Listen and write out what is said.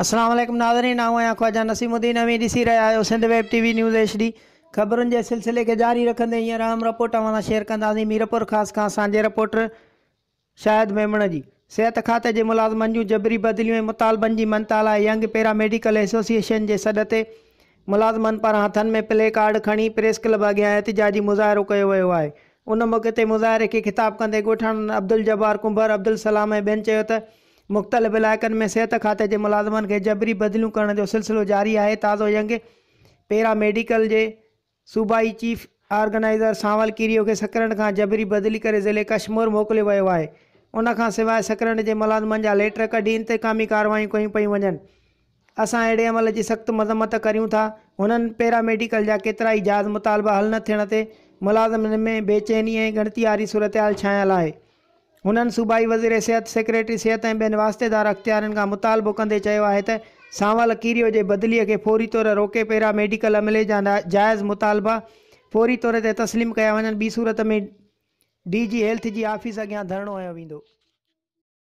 असलम नादरी ना आया ख़्वाजा नसीमुद्दीन अमीर ॾिसी रहिया आहियो Sindh web T V news H D ख़बरुनि जे सिलसिले खे जारी रखंदे हींअर अहम रिपोर्ट तव्हां शेयर कंदासीं मीरपुर ख़ासि खां असांजे रिपोर्टर शाहिद मेमण जी सिहत खाते जे मुलाज़िमनि जूं जबरी बदिलियूं ऐं मुतालबनि जी है यंग पैरामेडिकल एसोसिएशन जे सॾ ते मुलाज़िमनि पारां हथनि में प्ले कार्ड खणी प्रेस क्लब अॻियां एहतिजाजी मुज़ाहिरो कयो वियो आहे उन मौक़े ते मुज़ाहिरे खे ख़िताबु कंदे ॻोठाणनि अब्दुल जबार कुंभर अब्दुल सलाम ऐं ॿियनि चयो त मुख़्तलिफ़ इलाइकनि में सिहत खाते जे मुलाज़िमनि खे जबरी बदिलियूं करण जो सिलसिलो जारी आहे ताज़ो यंग पैरा मेडिकल जे सूबाई चीफ ऑर्गेनाइज़र सावल किरियो खे सकरण खां जबरी बदिली करे ज़िले कश्मीर मोकिलियो वियो आहे उन खां सवाइ सकरण जे मुलाज़िमनि जा लेटर कढी इंतकामी कारवायूं कयूं पयूं वञनि असां अहिड़े अमल जी सख़्तु मजम्मत करियूं था हुननि पैरा मेडिकल जा केतिरा ई जाज़ मुतालबा हल न थियण ते मुलाज़िमनि में बेचैनी ऐं गणतियारी सूरत हाल छायल आहे उन्होंने सूबाई वज़ीर सेहत सेक्रेटरी सेहत ए बेन वास्तेदार अख्तियार का मुतालबो कदे है आहे त के बदली के फौरी तौर रोके पैरा मेडिकल अमले जा जायज़ मुतालबा फौरी तौर पर तस्लीम कया वन बी सूरत में डी जी हेल्थ की ऑफिस अगर धरणो हयो